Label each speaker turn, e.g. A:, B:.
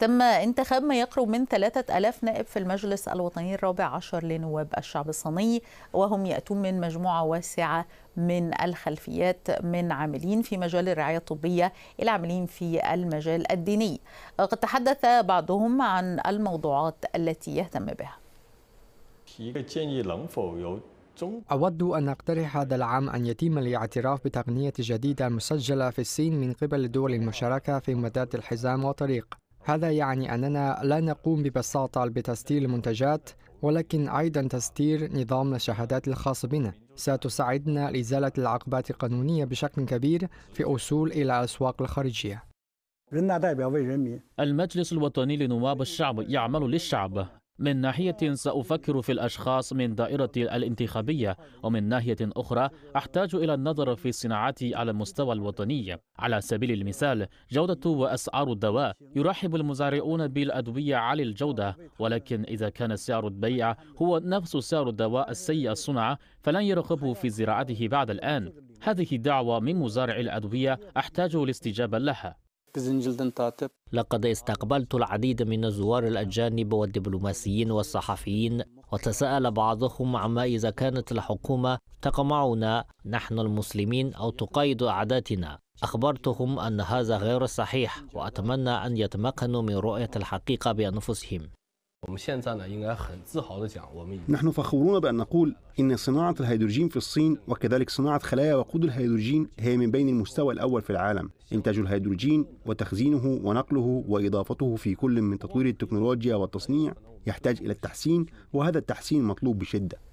A: تم انتخاب ما يقرب من 3000 نائب في المجلس الوطني الرابع عشر لنواب الشعب الصيني وهم يأتون من مجموعة واسعة من الخلفيات من عاملين في مجال الرعاية الطبية إلى عاملين في المجال الديني قد تحدث بعضهم عن الموضوعات التي يهتم بها
B: أود أن أقترح هذا العام أن يتم الاعتراف بتقنية جديدة مسجلة في الصين من قبل دول المشاركة في مدات الحزام وطريق هذا يعني أننا لا نقوم ببساطة بتسدير المنتجات ولكن أيضا تسدير نظام الشهادات الخاص بنا ستساعدنا لإزالة العقبات القانونية بشكل كبير في أصول إلى الأسواق الخارجية
C: المجلس الوطني لنواب الشعب يعمل للشعب من ناحية سأفكر في الأشخاص من دائرتي الانتخابية ومن ناحية أخرى أحتاج إلى النظر في صناعتي على المستوى الوطني على سبيل المثال جودة وأسعار الدواء يرحب المزارعون بالأدوية عالي الجودة ولكن إذا كان سعر البيع هو نفس سعر الدواء السيء الصنع فلن يرغبوا في زراعته بعد الآن هذه دعوة
D: من مزارع الأدوية أحتاج الاستجابة لها لقد استقبلت العديد من الزوار الأجانب والدبلوماسيين والصحفيين وتساءل بعضهم عما إذا كانت الحكومة تقمعنا نحن المسلمين أو تقيد أعداتنا أخبرتهم أن هذا غير صحيح وأتمنى أن يتمكنوا من رؤية الحقيقة بأنفسهم نحن فخورون بأن نقول إن صناعة الهيدروجين في الصين وكذلك صناعة خلايا وقود الهيدروجين
C: هي من بين المستوى الأول في العالم إنتاج الهيدروجين وتخزينه ونقله وإضافته
A: في كل من تطوير التكنولوجيا والتصنيع يحتاج إلى التحسين وهذا التحسين مطلوب بشدة